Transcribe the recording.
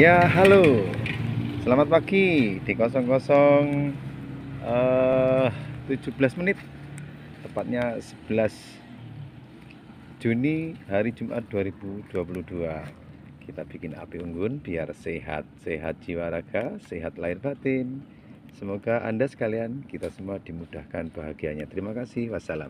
Ya, halo. Selamat pagi di 00 uh, 17 menit. Tepatnya 11 Juni hari Jumat 2022. Kita bikin api unggun biar sehat, sehat jiwa raga, sehat lahir batin. Semoga Anda sekalian kita semua dimudahkan bahagianya. Terima kasih. Wassalam.